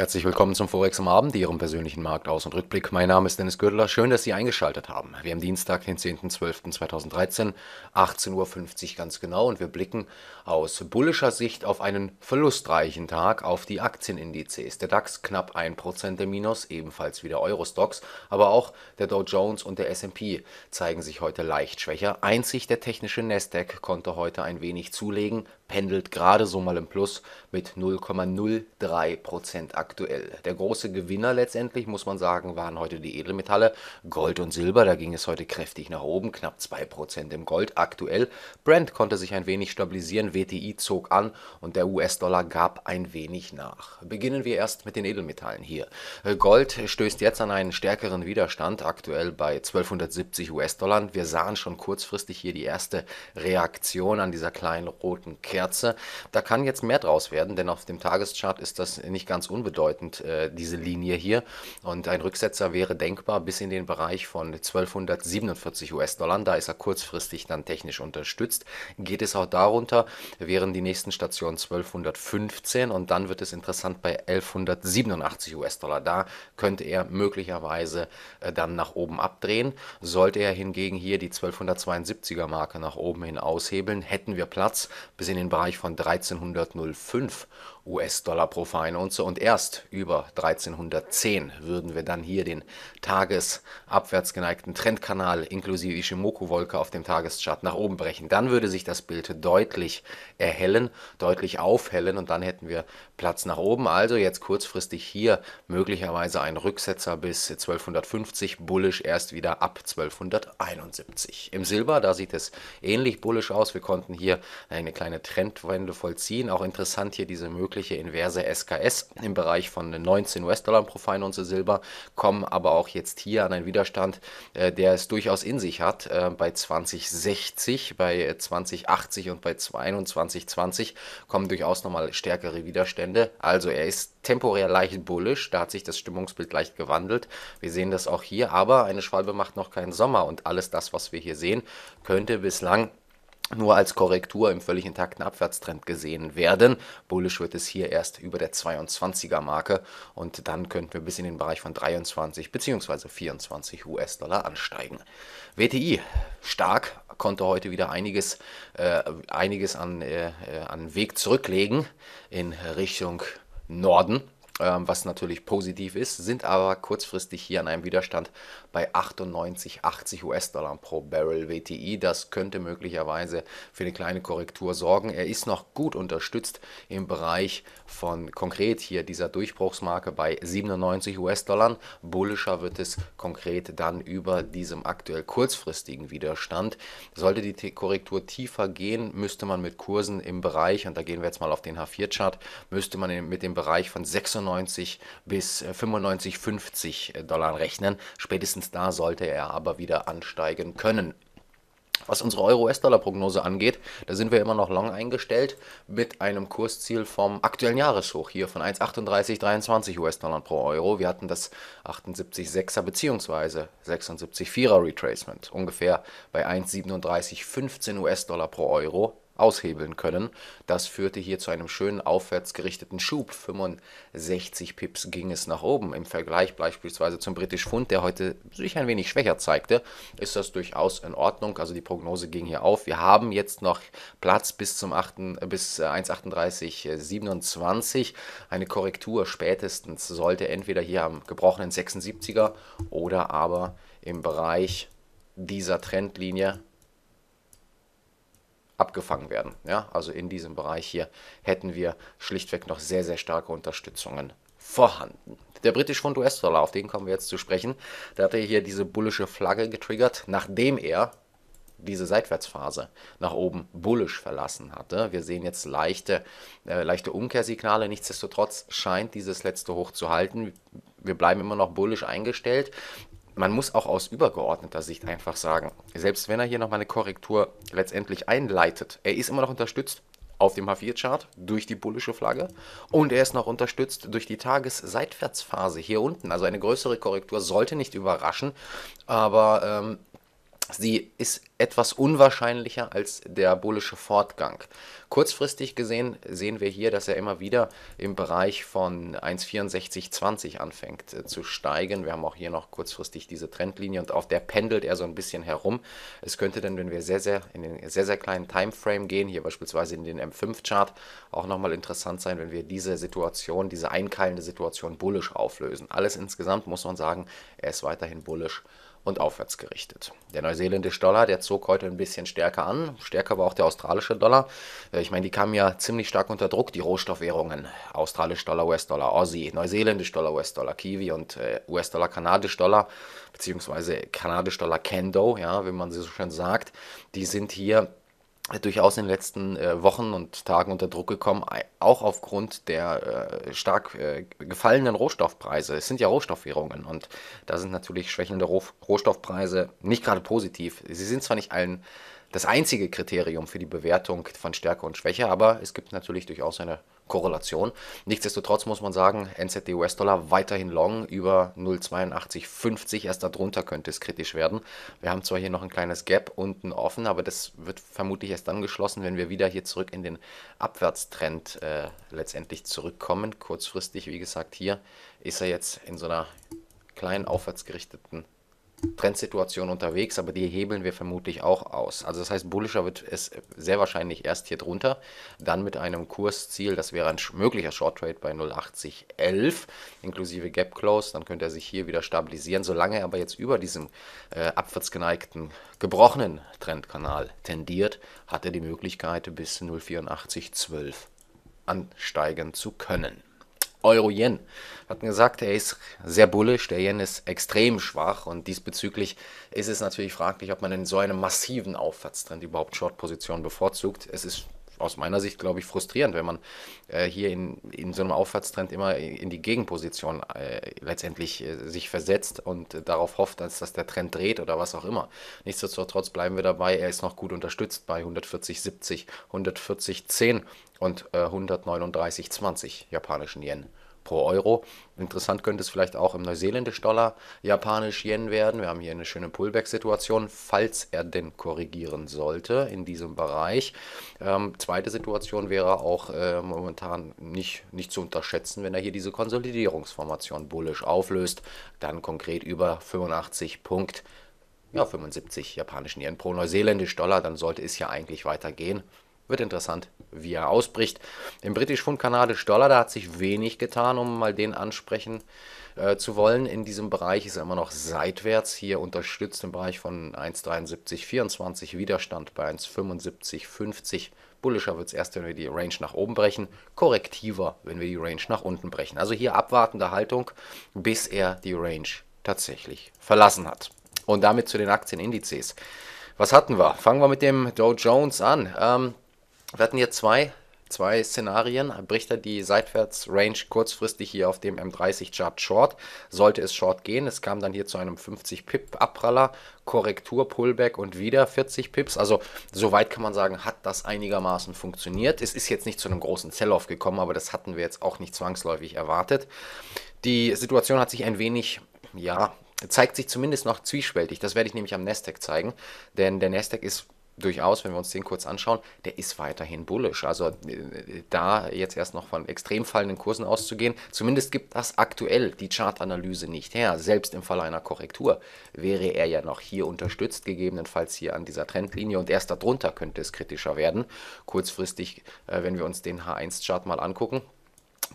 Herzlich willkommen zum Forex am Abend, Ihrem persönlichen Marktaus- und Rückblick. Mein Name ist Dennis Gürtler. Schön, dass Sie eingeschaltet haben. Wir haben Dienstag, den 10.12.2013, 18.50 Uhr ganz genau und wir blicken aus bullischer Sicht auf einen verlustreichen Tag auf die Aktienindizes. Der DAX knapp 1% der Minus, ebenfalls wieder Eurostox, aber auch der Dow Jones und der S&P zeigen sich heute leicht schwächer. Einzig der technische Nasdaq konnte heute ein wenig zulegen, pendelt gerade so mal im Plus mit 0,03% Aktienindizes aktuell. Der große Gewinner letztendlich, muss man sagen, waren heute die Edelmetalle. Gold und Silber, da ging es heute kräftig nach oben, knapp 2% im Gold aktuell. Brent konnte sich ein wenig stabilisieren, WTI zog an und der US-Dollar gab ein wenig nach. Beginnen wir erst mit den Edelmetallen hier. Gold stößt jetzt an einen stärkeren Widerstand, aktuell bei 1270 US-Dollar. Wir sahen schon kurzfristig hier die erste Reaktion an dieser kleinen roten Kerze. Da kann jetzt mehr draus werden, denn auf dem Tageschart ist das nicht ganz unbedeutend bedeutend, äh, diese Linie hier. Und ein Rücksetzer wäre denkbar bis in den Bereich von 1247 US-Dollar. Da ist er kurzfristig dann technisch unterstützt. Geht es auch darunter, wären die nächsten Stationen 1215 und dann wird es interessant bei 1187 US-Dollar. Da könnte er möglicherweise äh, dann nach oben abdrehen. Sollte er hingegen hier die 1272er Marke nach oben hin aushebeln, hätten wir Platz bis in den Bereich von 1305 US-Dollar pro Feinunze. Und erst über 1310 würden wir dann hier den tagesabwärts geneigten Trendkanal inklusive Ishimoku-Wolke auf dem Tageschart nach oben brechen. Dann würde sich das Bild deutlich erhellen, deutlich aufhellen und dann hätten wir Platz nach oben. Also jetzt kurzfristig hier möglicherweise ein Rücksetzer bis 1250, bullisch erst wieder ab 1271. Im Silber, da sieht es ähnlich bullisch aus. Wir konnten hier eine kleine Trendwende vollziehen. Auch interessant hier diese mögliche inverse SKS im Bereich von 19 US-Dollar pro Fine Silber, kommen aber auch jetzt hier an einen Widerstand, äh, der es durchaus in sich hat, äh, bei 2060, bei 2080 und bei 2120 kommen durchaus nochmal stärkere Widerstände Ende. Also er ist temporär leicht bullisch, da hat sich das Stimmungsbild leicht gewandelt. Wir sehen das auch hier, aber eine Schwalbe macht noch keinen Sommer und alles das, was wir hier sehen, könnte bislang nur als Korrektur im völlig intakten Abwärtstrend gesehen werden. Bullish wird es hier erst über der 22er Marke und dann könnten wir bis in den Bereich von 23 bzw. 24 US-Dollar ansteigen. WTI stark konnte heute wieder einiges, äh, einiges an, äh, äh an Weg zurücklegen in Richtung Norden. Ähm, was natürlich positiv ist, sind aber kurzfristig hier an einem Widerstand bei 98, 80 US-Dollar pro Barrel WTI. Das könnte möglicherweise für eine kleine Korrektur sorgen. Er ist noch gut unterstützt im Bereich von konkret hier dieser Durchbruchsmarke bei 97 US-Dollar. Bullischer wird es konkret dann über diesem aktuell kurzfristigen Widerstand. Sollte die Korrektur tiefer gehen, müsste man mit Kursen im Bereich, und da gehen wir jetzt mal auf den H4-Chart, müsste man mit dem Bereich von 96 96 bis 95,50 äh, äh, Dollar rechnen. Spätestens da sollte er aber wieder ansteigen können. Was unsere Euro-US-Dollar-Prognose angeht, da sind wir immer noch long eingestellt mit einem Kursziel vom aktuellen Jahreshoch hier von 1,3823 US-Dollar pro Euro. Wir hatten das 78,6er bzw. 76,4er Retracement ungefähr bei 1,3715 US-Dollar pro Euro aushebeln können. Das führte hier zu einem schönen aufwärts gerichteten Schub. 65 Pips ging es nach oben. Im Vergleich beispielsweise zum British Pfund, der heute sich ein wenig schwächer zeigte, ist das durchaus in Ordnung. Also die Prognose ging hier auf. Wir haben jetzt noch Platz bis zum 8, äh, bis 1,3827. Äh, Eine Korrektur spätestens sollte entweder hier am gebrochenen 76er oder aber im Bereich dieser Trendlinie abgefangen werden. Ja? Also in diesem Bereich hier hätten wir schlichtweg noch sehr, sehr starke Unterstützungen vorhanden. Der britische Pfund US-Dollar, auf den kommen wir jetzt zu sprechen, da hat er hier diese bullische Flagge getriggert, nachdem er diese Seitwärtsphase nach oben bullisch verlassen hatte. Wir sehen jetzt leichte, äh, leichte Umkehrsignale. Nichtsdestotrotz scheint dieses letzte Hoch zu halten. Wir bleiben immer noch bullisch eingestellt man muss auch aus übergeordneter Sicht einfach sagen, selbst wenn er hier nochmal eine Korrektur letztendlich einleitet, er ist immer noch unterstützt auf dem H4-Chart durch die bullische Flagge und er ist noch unterstützt durch die Tagesseitwärtsphase hier unten. Also eine größere Korrektur sollte nicht überraschen, aber ähm, Sie ist etwas unwahrscheinlicher als der bullische Fortgang. Kurzfristig gesehen sehen wir hier, dass er immer wieder im Bereich von 1,6420 anfängt äh, zu steigen. Wir haben auch hier noch kurzfristig diese Trendlinie und auf der pendelt er so ein bisschen herum. Es könnte dann, wenn wir sehr, sehr in den sehr, sehr kleinen Timeframe gehen, hier beispielsweise in den M5-Chart, auch nochmal interessant sein, wenn wir diese Situation, diese einkeilende Situation bullisch auflösen. Alles insgesamt muss man sagen, er ist weiterhin bullisch und aufwärts gerichtet. Der neuseeländische Dollar, der zog heute ein bisschen stärker an. Stärker war auch der australische Dollar. Äh, ich meine, die kamen ja ziemlich stark unter Druck, die Rohstoffwährungen. Australisch Dollar, US-Dollar, Aussie, neuseeländisch Dollar, US-Dollar, Kiwi und äh, US-Dollar, kanadisch Dollar, beziehungsweise kanadisch Dollar, Kendo, ja, wie man sie so schön sagt. Die sind hier durchaus in den letzten äh, Wochen und Tagen unter Druck gekommen, auch aufgrund der äh, stark äh, gefallenen Rohstoffpreise. Es sind ja Rohstoffwährungen und da sind natürlich schwächende Roh Rohstoffpreise nicht gerade positiv. Sie sind zwar nicht allen das einzige Kriterium für die Bewertung von Stärke und Schwäche, aber es gibt natürlich durchaus eine Korrelation. Nichtsdestotrotz muss man sagen, NZD US-Dollar weiterhin long über 0,8250. Erst darunter könnte es kritisch werden. Wir haben zwar hier noch ein kleines Gap unten offen, aber das wird vermutlich erst dann geschlossen, wenn wir wieder hier zurück in den Abwärtstrend äh, letztendlich zurückkommen. Kurzfristig, wie gesagt, hier ist er jetzt in so einer kleinen aufwärtsgerichteten Trendsituation unterwegs, aber die hebeln wir vermutlich auch aus. Also das heißt, bullischer wird es sehr wahrscheinlich erst hier drunter, dann mit einem Kursziel, das wäre ein möglicher Short Trade bei 0,8011 inklusive Gap Close, dann könnte er sich hier wieder stabilisieren, solange er aber jetzt über diesem äh, abwärts geneigten gebrochenen Trendkanal tendiert, hat er die Möglichkeit bis 0,8412 ansteigen zu können. Euro-Yen. Wir hatten gesagt, er ist sehr bullisch, der Yen ist extrem schwach und diesbezüglich ist es natürlich fraglich, ob man in so einem massiven Aufwärtstrend überhaupt Short-Positionen bevorzugt. Es ist aus meiner Sicht, glaube ich, frustrierend, wenn man äh, hier in, in so einem Aufwärtstrend immer in die Gegenposition äh, letztendlich äh, sich versetzt und äh, darauf hofft, dass, dass der Trend dreht oder was auch immer. Nichtsdestotrotz bleiben wir dabei, er ist noch gut unterstützt bei 140,70, 140,10 und 139,20 äh, japanischen Yen pro Euro. Interessant könnte es vielleicht auch im neuseeländischen Dollar, japanisch Yen werden. Wir haben hier eine schöne Pullback-Situation, falls er denn korrigieren sollte in diesem Bereich. Ähm, zweite Situation wäre auch äh, momentan nicht, nicht zu unterschätzen, wenn er hier diese Konsolidierungsformation bullisch auflöst, dann konkret über 85 Punkt. Ja, 75 japanischen Yen pro neuseeländisch Dollar, dann sollte es ja eigentlich weitergehen. Wird interessant, wie er ausbricht. Im britisch-pfund-kanadisch Dollar, da hat sich wenig getan, um mal den ansprechen äh, zu wollen. In diesem Bereich ist er immer noch seitwärts. Hier unterstützt im Bereich von 1,7324 Widerstand bei 1,7550. Bullischer wird es erst, wenn wir die Range nach oben brechen, korrektiver, wenn wir die Range nach unten brechen. Also hier abwartende Haltung, bis er die Range tatsächlich verlassen hat. Und damit zu den Aktienindizes. Was hatten wir? Fangen wir mit dem Dow Jones an. Ähm, wir hatten hier zwei, zwei Szenarien. Bricht er die Seitwärtsrange kurzfristig hier auf dem M30-Chart short? Sollte es short gehen? Es kam dann hier zu einem 50-Pip-Abpraller, Korrektur, Pullback und wieder 40 Pips. Also soweit kann man sagen, hat das einigermaßen funktioniert. Es ist jetzt nicht zu einem großen Sell-Off gekommen, aber das hatten wir jetzt auch nicht zwangsläufig erwartet. Die Situation hat sich ein wenig, ja, zeigt sich zumindest noch zwiespältig. Das werde ich nämlich am Nasdaq zeigen, denn der Nasdaq ist durchaus, wenn wir uns den kurz anschauen, der ist weiterhin bullisch. Also äh, da jetzt erst noch von extrem fallenden Kursen auszugehen, zumindest gibt das aktuell die Chartanalyse nicht her. Selbst im Fall einer Korrektur wäre er ja noch hier unterstützt, gegebenenfalls hier an dieser Trendlinie und erst darunter könnte es kritischer werden. Kurzfristig, äh, wenn wir uns den H1-Chart mal angucken,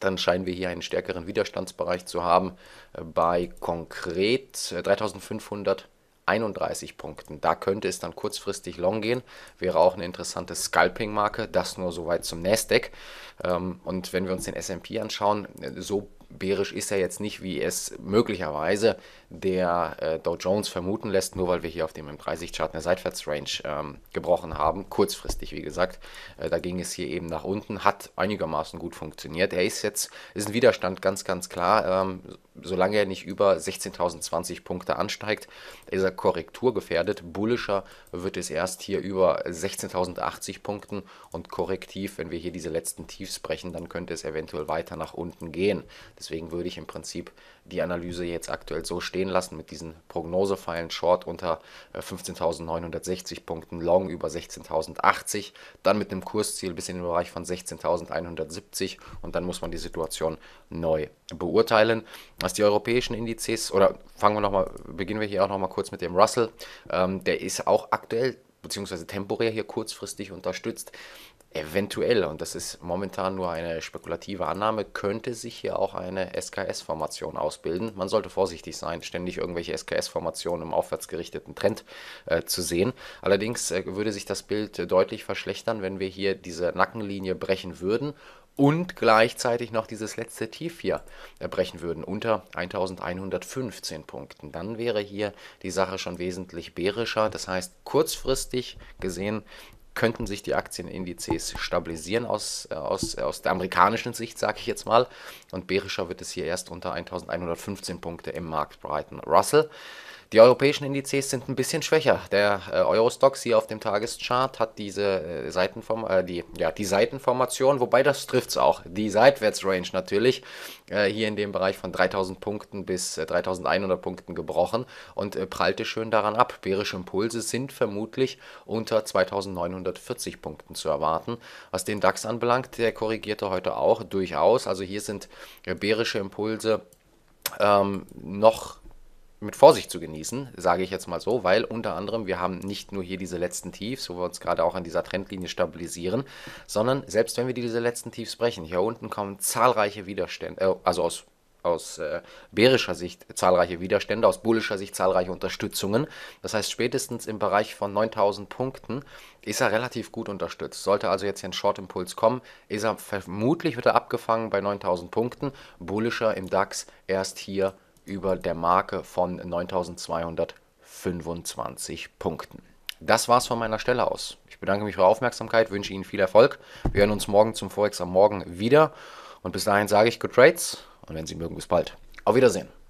dann scheinen wir hier einen stärkeren Widerstandsbereich zu haben äh, bei konkret 3500 31 Punkten. Da könnte es dann kurzfristig long gehen. Wäre auch eine interessante Scalping-Marke. Das nur soweit zum Nasdaq. Ähm, und wenn wir uns den S&P anschauen, so bärisch ist er jetzt nicht, wie es möglicherweise der äh, Dow Jones vermuten lässt, nur weil wir hier auf dem M30-Chart eine Seitwärtsrange ähm, gebrochen haben, kurzfristig, wie gesagt. Äh, da ging es hier eben nach unten, hat einigermaßen gut funktioniert. Er ist jetzt, ist ein Widerstand, ganz, ganz klar. Ähm, solange er nicht über 16.020 Punkte ansteigt, ist er korrekturgefährdet. Bullischer wird es erst hier über 16.080 Punkten und korrektiv, wenn wir hier diese letzten Tiefs brechen, dann könnte es eventuell weiter nach unten gehen. Das Deswegen würde ich im Prinzip die Analyse jetzt aktuell so stehen lassen mit diesen Prognosefeilen Short unter 15.960 äh, Punkten, Long über 16.080, dann mit einem Kursziel bis in den Bereich von 16.170 und dann muss man die Situation neu beurteilen. Was die europäischen Indizes oder fangen wir noch mal, beginnen wir hier auch noch mal kurz mit dem Russell, ähm, der ist auch aktuell beziehungsweise temporär hier kurzfristig unterstützt. Eventuell, und das ist momentan nur eine spekulative Annahme, könnte sich hier auch eine SKS-Formation ausbilden. Man sollte vorsichtig sein, ständig irgendwelche SKS-Formationen im aufwärts gerichteten Trend äh, zu sehen. Allerdings äh, würde sich das Bild äh, deutlich verschlechtern, wenn wir hier diese Nackenlinie brechen würden und gleichzeitig noch dieses letzte Tief hier erbrechen würden unter 1115 Punkten, dann wäre hier die Sache schon wesentlich bärischer. Das heißt, kurzfristig gesehen könnten sich die Aktienindizes stabilisieren aus, äh, aus, äh, aus der amerikanischen Sicht, sage ich jetzt mal. Und bärischer wird es hier erst unter 1115 Punkte im Markt Brighton Russell die europäischen Indizes sind ein bisschen schwächer. Der äh, Eurostox hier auf dem Tageschart hat diese äh, Seitenform, äh, die, ja, die Seitenformation, wobei das trifft es auch. Die Seitwärtsrange natürlich äh, hier in dem Bereich von 3000 Punkten bis 3100 äh, Punkten gebrochen und äh, prallte schön daran ab. Bärische Impulse sind vermutlich unter 2940 Punkten zu erwarten. Was den DAX anbelangt, der korrigierte heute auch durchaus. Also hier sind bärische äh, Impulse ähm, noch mit Vorsicht zu genießen, sage ich jetzt mal so, weil unter anderem wir haben nicht nur hier diese letzten Tiefs, wo wir uns gerade auch an dieser Trendlinie stabilisieren, sondern selbst wenn wir diese letzten Tiefs brechen, hier unten kommen zahlreiche Widerstände, äh, also aus aus äh, bärischer Sicht zahlreiche Widerstände, aus bullischer Sicht zahlreiche Unterstützungen. Das heißt, spätestens im Bereich von 9000 Punkten ist er relativ gut unterstützt. Sollte also jetzt hier ein Short-Impuls kommen, ist er vermutlich wieder abgefangen bei 9000 Punkten. Bullischer im DAX erst hier über der Marke von 9225 Punkten. Das war's von meiner Stelle aus. Ich bedanke mich für Ihre Aufmerksamkeit, wünsche Ihnen viel Erfolg. Wir hören uns morgen zum Forex am Morgen wieder. Und bis dahin sage ich Good Trades und wenn Sie mögen, bis bald. Auf Wiedersehen.